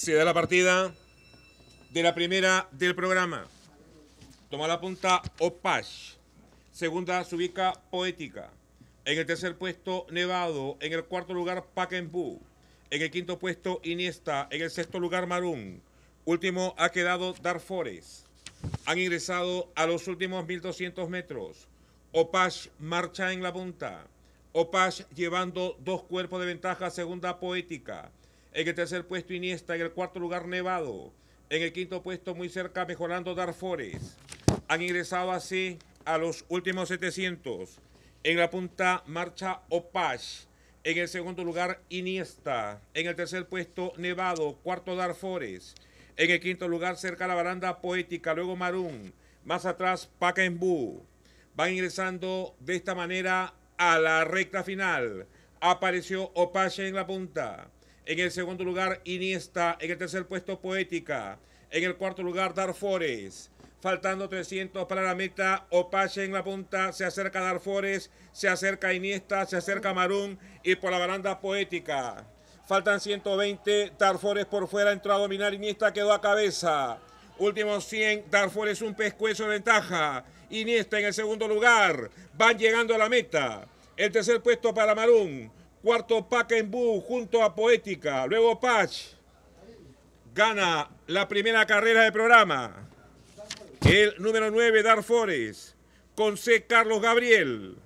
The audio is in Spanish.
se da la partida de la primera del programa. Toma la punta Opash. Segunda se ubica Poética. En el tercer puesto Nevado. En el cuarto lugar Pakenbu. En el quinto puesto Iniesta. En el sexto lugar Marún. Último ha quedado Darfores. Han ingresado a los últimos 1200 metros. Opash marcha en la punta. Opash llevando dos cuerpos de ventaja, segunda poética. En el tercer puesto Iniesta, en el cuarto lugar Nevado. En el quinto puesto muy cerca mejorando Darfores. Han ingresado así a los últimos 700. En la punta marcha Opash. En el segundo lugar Iniesta. En el tercer puesto Nevado. Cuarto Darfores. En el quinto lugar cerca la baranda Poética. Luego Marún. Más atrás Pacaembu. Van ingresando de esta manera a la recta final. Apareció Opache en la punta. En el segundo lugar, Iniesta. En el tercer puesto, Poética. En el cuarto lugar, Darfores. Faltando 300 para la meta, Opache en la punta, se acerca Darfores, se acerca Iniesta, se acerca Marún y por la baranda Poética. Faltan 120, Darfores por fuera, entró a dominar Iniesta, quedó a cabeza. Últimos 100, Darfores un pescuezo de ventaja. Iniesta en el segundo lugar, van llegando a la meta. El tercer puesto para Marún. Cuarto Pacaembu junto a Poética. Luego Patch gana la primera carrera del programa. El número 9, Dar Con C. Carlos Gabriel.